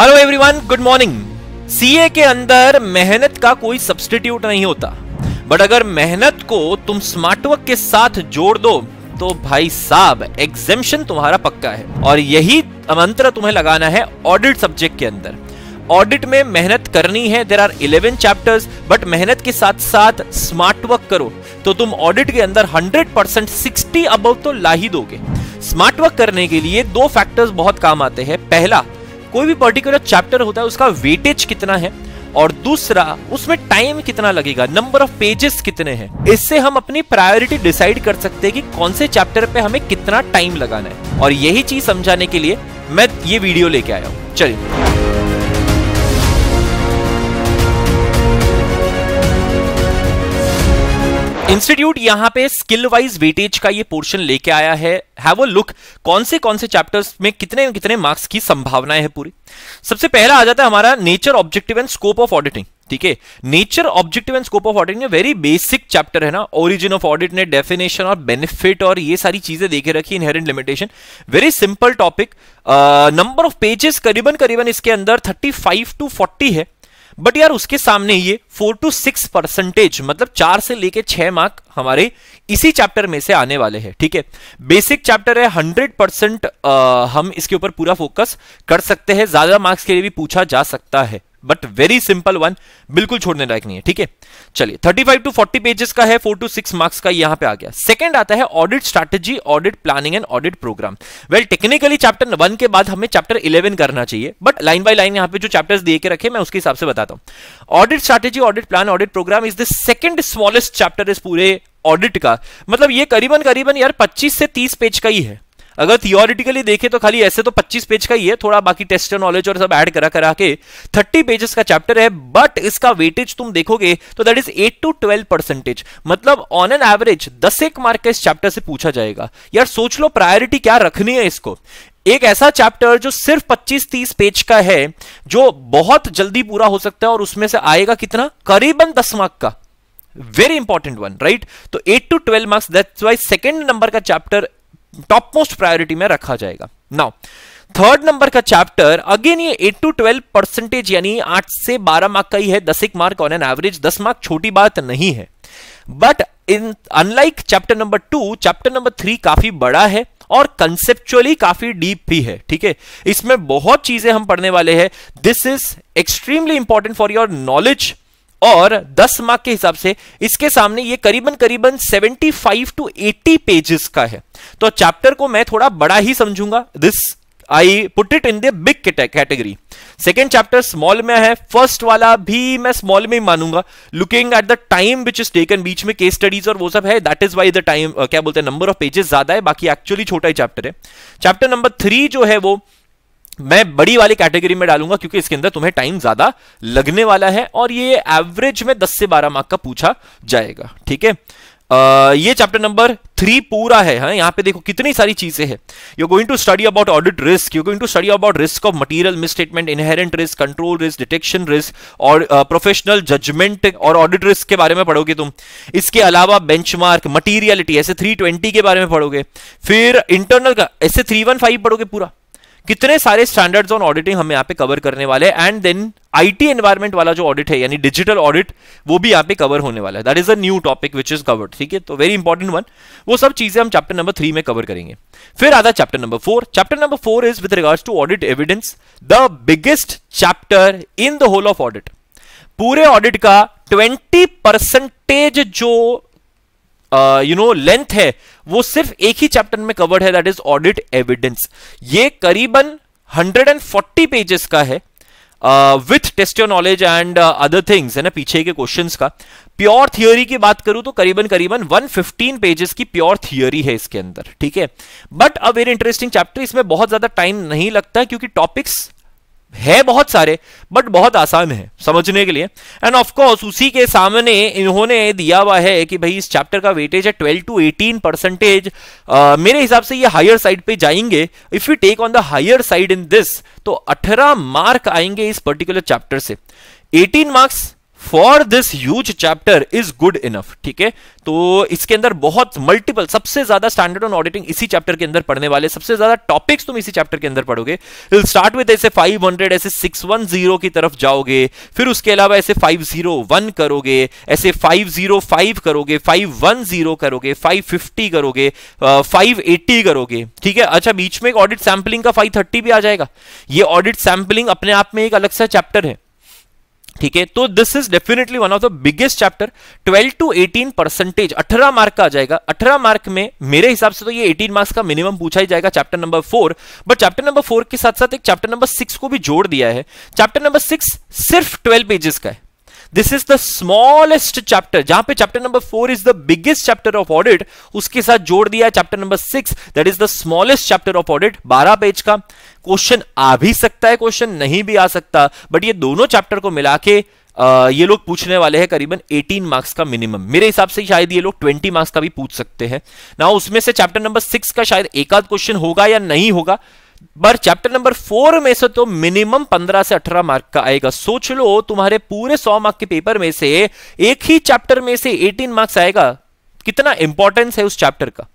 hello everyone good morning CA के अंदर मेहनत का कोई सब्सटीट्यूट नहीं होता बट अगर मेहनत को तुम स्मार्ट वर्क के साथ जोड़ दो तो भाई साहब एग्जेम्पन तुम्हारा पक्का है और यही मंत्र तुम्हें लगाना है ऑडिट सब्जेक्ट के अंदर ऑडिट में मेहनत करनी है there are eleven chapters but मेहनत के साथ साथ स्मार्ट वर्क करो तो तुम ऑडिट के अंदर 100 परसेंट सिक्सटी अबव तो ला ही दोगे स्मार्ट वर्क करने के लिए दो फैक्टर्स बहुत काम आते हैं पहला कोई भी पर्टिकुलर चैप्टर होता है उसका वेटेज कितना है और दूसरा उसमें टाइम कितना लगेगा नंबर ऑफ पेजेस कितने हैं इससे हम अपनी प्रायोरिटी डिसाइड कर सकते हैं कि कौन से चैप्टर पे हमें कितना टाइम लगाना है और यही चीज समझाने के लिए मैं ये वीडियो लेके आया हूँ चलिए इंस्टीट्यूट यहां पे स्किल वाइज वेटेज का ये पोर्शन लेके आया है हैव अ लुक कौन से कौन से चैप्टर्स में कितने कितने मार्क्स की संभावनाएं है पूरी सबसे पहला आ जाता है हमारा nature objective and scope of auditing ठीक है nature objective and scope of auditing very basic chapter है ना ओरिजिन ऑफ ऑडिट ने डेफिनेशन और बेनिफिट और ये सारी चीजें देखे रखी inherent limitation very simple topic number of pages करीबन करीबन इसके अंदर 35 टू 40 है बट यार उसके सामने ये फोर टू सिक्स परसेंटेज मतलब चार से लेके छह मार्क हमारे इसी चैप्टर में से आने वाले हैं ठीक है बेसिक चैप्टर है हंड्रेड परसेंट हम इसके ऊपर पूरा फोकस कर सकते हैं ज्यादा मार्क्स के लिए भी पूछा जा सकता है बट वेरी सिंपल वन बिल्कुल छोड़ने लायक नहीं है ठीक है चलिए 35 टू 40 पेजेस का है 4 टू 6 मार्क्स का यहां पे आ गया सेकंड आता है audit strategy audit planning and audit program well technically chapter one के बाद हमें चैप्टर इलेवन करना चाहिए बट लाइन बाय लाइन यहां पे जो चैप्टर्स दे के रखे मैं उसके हिसाब से बताता हूं audit strategy audit plan audit program is the second smallest chapter इस पूरे ऑडिट का मतलब ये करीबन करीबन यार 25 से 30 पेज का ही है अगर थियोरिटिकली देखें तो खाली ऐसे तो 25 पेज का ही है थोड़ा बाकी टेस्ट नॉलेज और सब ऐड करा करा के 30 पेजेस का चैप्टर है बट इसका वेटेज तुम देखोगे तो दैट इज 8 टू 12 परसेंटेज मतलब ऑन एन एवरेज दस एक मार्क का इस चैप्टर से पूछा जाएगा यार सोच लो प्रायोरिटी क्या रखनी है इसको एक ऐसा चैप्टर जो सिर्फ 25-30 पेज का है जो बहुत जल्दी पूरा हो सकता है और उसमें से आएगा कितना करीबन दस मार्क का वेरी इंपॉर्टेंट वन राइट तो 8 to 12 marks that's why second number का चैप्टर टॉप मोस्ट प्रायोरिटी में रखा जाएगा नाउ थर्ड नंबर का चैप्टर अगेन ये 8 टू 12 परसेंटेज यानी 8 से 12 मार्क का ही है दस एक mark on an average 10 mark छोटी बात नहीं है but in unlike chapter number two chapter number three काफी बड़ा है और कंसेप्चुअली काफी डीप भी है ठीक है इसमें बहुत चीजें हम पढ़ने वाले हैं this is extremely important for your knowledge और 10 मार्क के हिसाब से इसके सामने ये करीबन करीबन 75 टू 80 पेजेस का है तो चैप्टर को मैं थोड़ा बड़ा ही समझूंगा this I put it in the big category second chapter small में है फर्स्ट वाला भी मैं स्मॉल में ही मानूंगा looking at the time which is taken बीच में केस स्टडीज और वो सब है that is why the time क्या बोलते हैं नंबर ऑफ पेजेस ज्यादा है बाकी एक्चुअली छोटा ही चैप्टर है चैप्टर नंबर थ्री जो है वो मैं बड़ी वाली कैटेगरी में डालूंगा क्योंकि इसके अंदर तुम्हें टाइम ज्यादा लगने वाला है और ये एवरेज में 10 से 12 मार्क का पूछा जाएगा ठीक है ये चैप्टर नंबर थ्री पूरा है हाँ यहां पे देखो कितनी सारी चीजें हैं you going to study about audit risk you going to study about risk of material misstatement inherent risk control risk detection risk और प्रोफेशनल जजमेंट और ऑडिट रिस्क के बारे में पढ़ोगे तुम इसके अलावा मार्क मटीरियलिटी ऐसे थ्री के बारे में पढ़ोगे फिर इंटरनल का ऐसे थ्री पढ़ोगे पूरा कितने सारे स्टैंडर्ड्स ऑन ऑडिटिंग हम यहाँ पे कवर करने वाले हैं एंड देन आईटी एनवायरमेंट वाला जो ऑडिट है यानी डिजिटल ऑडिट वो भी यहाँ पे कवर होने वाला है that is a new topic which is covered ठीक है तो वेरी इंपॉर्टेंट वन वो सब चीजें हम चैप्टर नंबर थ्री में कवर करेंगे फिर आता है chapter number four chapter number four is with regards to audit evidence the biggest chapter in the whole of audit पूरे ऑडिट का ट्वेंटी परसेंटेज जो यू नो लेंथ है वो सिर्फ एक ही चैप्टर में कवर्ड है दैट इज ऑडिट एविडेंस ये करीबन 140 पेजेस का है with test your knowledge and other things है ना पीछे के क्वेश्चंस का प्योर थियोरी की बात करूं तो करीबन करीबन 115 पेजेस की प्योर थियोरी है इसके अंदर ठीक है but a very interesting chapter इसमें बहुत ज्यादा टाइम नहीं लगता क्योंकि टॉपिक्स है बहुत सारे बट बहुत आसान है समझने के लिए एंड ऑफ कोर्स उसी के सामने इन्होंने दिया हुआ है कि भाई इस चैप्टर का वेटेज है 12 टू 18 परसेंटेज मेरे हिसाब से ये हायर साइड पे जाएंगे if you take on the higher side in this तो 18 मार्क आएंगे इस पर्टिकुलर चैप्टर से 18 marks for this huge chapter is good enough ठीक है तो इसके अंदर बहुत मल्टीपल सबसे ज्यादा स्टैंडर्ड ऑन ऑडिटिंग इसी चैप्टर के अंदर पढ़ने वाले सबसे ज्यादा टॉपिक्स तुम इसी चैप्टर के अंदर पढ़ोगे स्टार्ट विद ऐसे 500 ऐसे 610 की तरफ जाओगे फिर उसके अलावा ऐसे 501 करोगे ऐसे 505 करोगे 510 करोगे 550 करोगे फाइव 580 करोगे ठीक है अच्छा बीच में एक ऑडिट सैंपलिंग का 530 भी आ जाएगा ये ऑडिट सैंपलिंग अपने आप में एक अलग सा चैप्टर है ठीक है तो this is definitely one of the biggest chapter 12 to 18 percentage 18 mark का आ जाएगा 18 मार्क में मेरे हिसाब से तो ये 18 मार्क्स का मिनिमम पूछा ही जाएगा chapter number four but chapter number four के साथ साथ एक चैप्टर नंबर सिक्स को भी जोड़ दिया है चैप्टर नंबर सिक्स सिर्फ 12 पेजेस का है this is the smallest chapter जहां पे chapter number four is the biggest chapter of audit उसके साथ जोड़ दिया chapter number six that is the smallest chapter of audit बारह पेज का क्वेश्चन आ भी सकता है क्वेश्चन नहीं भी आ सकता बट ये दोनों चैप्टर को मिला के ये लोग पूछने वाले हैं करीबन 18 मार्क्स का मिनिमम मेरे हिसाब से शायद ये लोग 20 मार्क्स का भी पूछ सकते हैं ना उसमें से चैप्टर नंबर सिक्स का शायद एकाध क्वेश्चन होगा या नहीं होगा पर चैप्टर नंबर फोर में से तो मिनिमम पंद्रह से अठारह मार्क का आएगा सोच लो तुम्हारे पूरे सौ मार्क के पेपर में से एक ही चैप्टर में से एटीन मार्क्स आएगा कितना इंपॉर्टेंस है उस चैप्टर का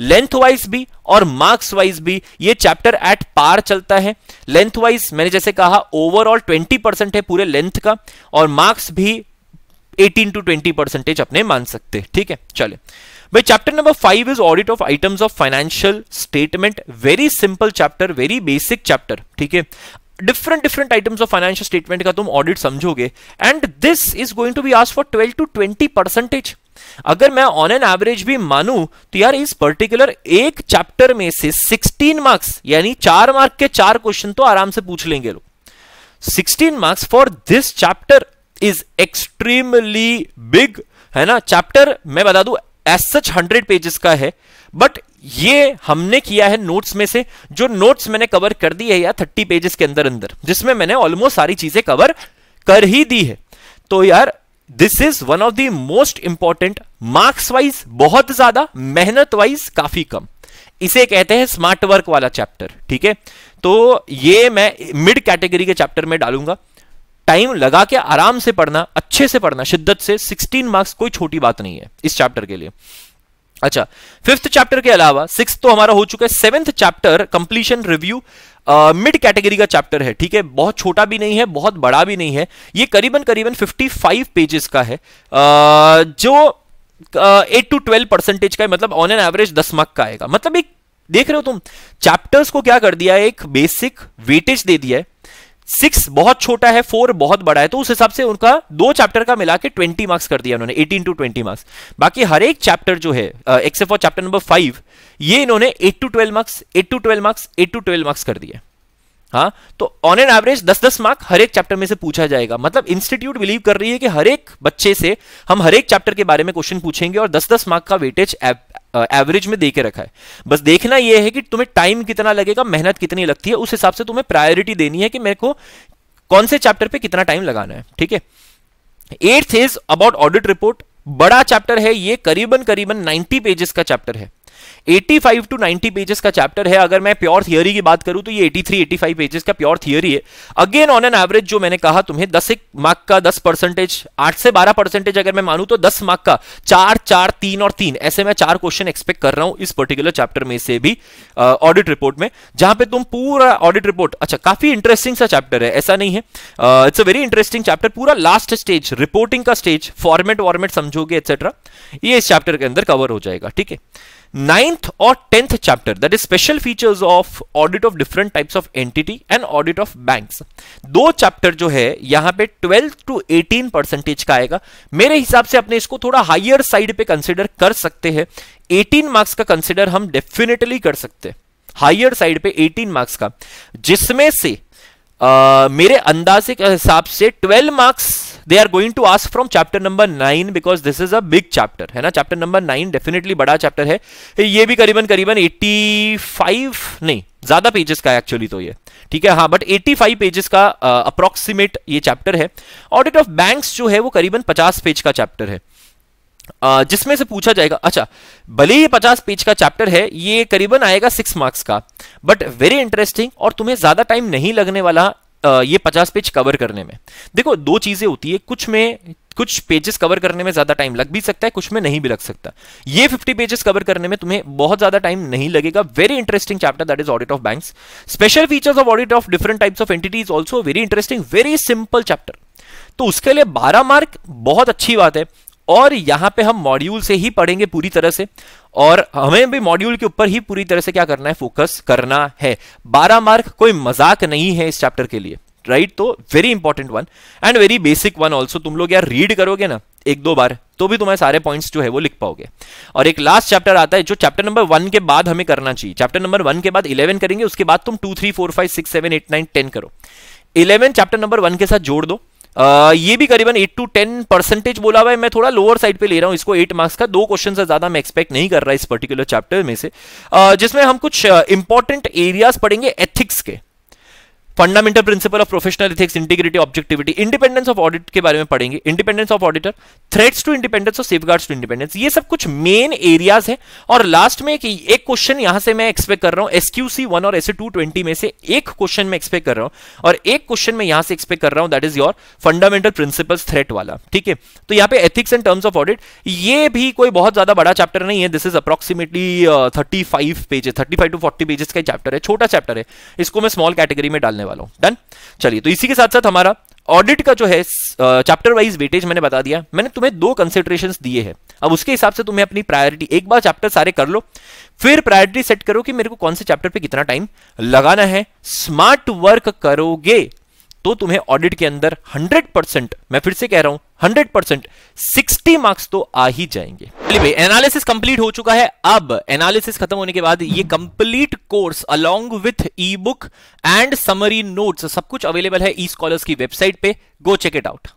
लेंथ वाइज भी और मार्क्स वाइज भी ये चैप्टर एट पार चलता है लेंथ वाइज मैंने जैसे कहा ओवरऑल ट्वेंटी परसेंट है पूरे लेंथ का और मार्क्स भी एटीन टू ट्वेंटी परसेंटेज अपने मान सकते हैं ठीक है चले भाई chapter number five is audit of items of financial statement very simple chapter very basic chapter ठीक है different different items of financial statement का तुम ऑडिट समझोगे and this is going to be ask for 12 to 20 percentage अगर मैं on an average भी मानू तो यार इस पर्टिकुलर एक चैप्टर में से 16 मार्क्स यानी चार मार्क के चार क्वेश्चन तो आराम से पूछ लेंगे लोग 16 marks for this chapter is extremely big है ना चैप्टर मैं बता दू एज सच हंड्रेड पेजेस का है बट ये हमने किया है नोट्स में से जो नोट्स मैंने कवर कर दी है या थर्टी पेजेस के अंदर अंदर जिसमें मैंने ऑलमोस्ट सारी चीजें कवर कर ही दी है तो यार this is one of the most important marks wise बहुत ज्यादा मेहनत वाइज काफी कम इसे कहते हैं स्मार्ट वर्क वाला चैप्टर ठीक है तो ये मैं मिड कैटेगरी के चैप्टर में डालूंगा टाइम लगा के आराम से पढ़ना अच्छे से पढ़ना शिद्दत से 16 मार्क्स कोई छोटी बात नहीं है इस चैप्टर के लिए अच्छा फिफ्थ चैप्टर के अलावा सिक्स तो हमारा हो चुका है seventh chapter completion review mid category का चैप्टर है ठीक है बहुत छोटा भी नहीं है बहुत बड़ा भी नहीं है ये करीबन करीबन 55 पेजेस का है uh, जो एट टू ट्वेल्व परसेंटेज का है मतलब ऑन एन एवरेज दस मार्क का आएगा मतलब एक देख रहे हो तुम चैप्टर्स को क्या कर दिया है एक बेसिक वेटेज दे दिया है सिक्स बहुत छोटा है फोर बहुत बड़ा है तो उस हिसाब से उनका दो चैप्टर का मिला के ट्वेंटी मार्क्स कर दिया उन्होंने एटीन टू ट्वेंटी मार्क्स बाकी हर एक चैप्टर जो है except for chapter number five ये इन्होंने eight to twelve marks eight to twelve marks eight to twelve marks कर दिए हाँ तो ऑन एन एवरेज दस दस मार्क हर एक चैप्टर में से पूछा जाएगा मतलब इंस्टीट्यूट बिलीव कर रही है कि हर एक बच्चे से हम हर एक चैप्टर के बारे में क्वेश्चन पूछेंगे और दस दस मार्क का वेटेज एवरेज में दे के रखा है बस देखना यह है कि तुम्हें टाइम कितना लगेगा मेहनत कितनी लगती है उस हिसाब से तुम्हें प्रायोरिटी देनी है कि मेरे को कौन से चैप्टर पे कितना टाइम लगाना है ठीक है eighth is about audit report बड़ा चैप्टर है ये करीबन करीबन 90 पेजेस का चैप्टर है eighty five to ninety pages का चैप्टर है अगर मैं प्योर थियरी की बात करूं तो ये एटी फाइव पेजेस का प्योर थियरी है अगेन ऑन एन एवरेज जो मैंने कहा तुम्हें दस एक मार्क का दस परसेंटेज आठ से बारह परसेंटेज अगर मैं मानू तो दस मार्क का चार चार तीन और तीन ऐसे मैं चार क्वेश्चन एक्सपेक्ट कर रहा हूं इस पर्टिकुलर चैप्टर में से भी ऑडिट uh, रिपोर्ट में जहां पे तुम पूरा ऑडिट रिपोर्ट अच्छा काफी इंटरेस्टिंग सा चैप्टर है ऐसा नहीं है it's a very interesting chapter पूरा लास्ट स्टेज रिपोर्टिंग का स्टेज फॉर्मेट वॉर्मेट समझोगे एक्सेट्रा ये इस चैप्टर के अंदर कवर हो जाएगा ठीक है ninth or 10th chapter that is special features of audit of different types of entity and audit of banks दो चैप्टर जो है यहां पे 12 टू 18 परसेंटेज का आएगा मेरे हिसाब से अपने इसको थोड़ा हाइयर साइड पे कंसिडर कर सकते हैं 18 मार्क्स का कंसिडर हम डेफिनेटली कर सकते हैं हायर साइड पे 18 मार्क्स का जिसमें से आ, मेरे अंदाजे के हिसाब से 12 marks they are going to ask from chapter number nine because this is a big chapter है ना चैप्टर नंबर नाइन डेफिनेटली बड़ा चैप्टर है ये भी करीबन करीबन एट्टी फाइव नहीं ज्यादा पेजेस का एक्चुअली तो ये ठीक है हाँ बट फाइव पेजेस का अप्रोक्सीमेट ये चैप्टर है ऑडिट ऑफ बैंक जो है वो करीबन पचास पेज का चैप्टर है Uh, जिसमें से पूछा जाएगा अच्छा भले ही पचास पेज का चैप्टर है ये करीबन आएगा सिक्स मार्क्स का बट वेरी इंटरेस्टिंग और तुम्हें ज्यादा टाइम नहीं लगने वाला ये पचास पेज कवर करने में देखो दो चीजें होती है कुछ में कुछ पेजेस कवर करने में ज्यादा टाइम लग भी सकता है कुछ में नहीं भी लग सकता ये 50 पेजेस कवर करने में तुम्हें बहुत ज्यादा टाइम नहीं लगेगा very interesting chapter that is audit of banks special features of audit of different types of entities also very interesting very simple chapter तो उसके लिए 12 मार्क बहुत अच्छी बात है और यहां पे हम मॉड्यूल से ही पढ़ेंगे पूरी तरह से और हमें भी मॉड्यूल के ऊपर ही पूरी तरह से क्या करना है फोकस करना है बारह मार्क कोई मजाक नहीं है इस चैप्टर के लिए राइट तो very important one and very basic one also तुम लोग यार रीड करोगे ना एक दो बार तो भी तुम्हारे सारे पॉइंट्स जो है वो लिख पाओगे और एक लास्ट चैप्टर आता है जो चैप्टर नंबर वन के बाद हमें करना चाहिए चैप्टर नंबर वन के बाद इलेवन करेंगे उसके बाद तुम two three four five six seven eight nine ten करो इलेवन चैप्टर नंबर वन के साथ जोड़ दो ये भी करीबन 8 टू 10 परसेंटेज बोला हुआ है मैं थोड़ा लोअर साइड पे ले रहा हूँ इसको 8 मार्क्स का दो क्वेश्चन से ज्यादा मैं एक्सपेक्ट नहीं कर रहा इस पर्टिकुलर चैप्टर में से जिसमें हम कुछ इंपॉर्टेंट एरियाज पढ़ेंगे एथिक्स के fundamental principle of professional ethics integrity objectivity independence of audit के बारे में पढ़ेंगे independence of auditor threats to independence और सेफगार्ड्स टू इंडिपेंडेंस ये सब कुछ मेन एरियाज है और लास्ट में एक क्वेश्चन यहां से मैं एक्सपेक्ट कर रहा हूं एसक्यूसी वन और एस टू ट्वेंटी में से एक क्वेश्चन में एक्सपेक्ट कर रहा हूं और एक क्वेश्चन में यहां से एक्सपेक्ट कर रहा हूं that is your fundamental principle threat वाला ठीक है तो यहाँ पे ethics and terms of audit ये भी कोई बहुत ज्यादा बड़ा चैप्टर नहीं है this is approximately thirty five pages thirty five to forty pages का चैप्टर है छोटा चैप्टर है इसको मैं स्मॉल कैटेगरी में डालने वाला हूं डन चलिए तो इसी के साथ साथ हमारा ऑडिट का जो है चैप्टर वाइज वेटेज मैंने बता दिया मैंने तुम्हें दो कंसिडरेशन दिए हैं अब उसके हिसाब से तुम्हें अपनी प्रायोरिटी एक बार चैप्टर सारे कर लो फिर प्रायोरिटी सेट करो कि मेरे को कौन से चैप्टर पे कितना टाइम लगाना है स्मार्ट वर्क करोगे तो तुम्हें ऑडिट के अंदर 100 परसेंट मैं फिर से कह रहा हूं 100 परसेंट सिक्सटी मार्क्स तो आ ही जाएंगे एनालिसिस कंप्लीट हो चुका है अब एनालिसिस खत्म होने के बाद ये complete course along with e book and summary notes सब कुछ अवेलेबल है ई e स्कॉलर्स की वेबसाइट पे गो चेक इट आउट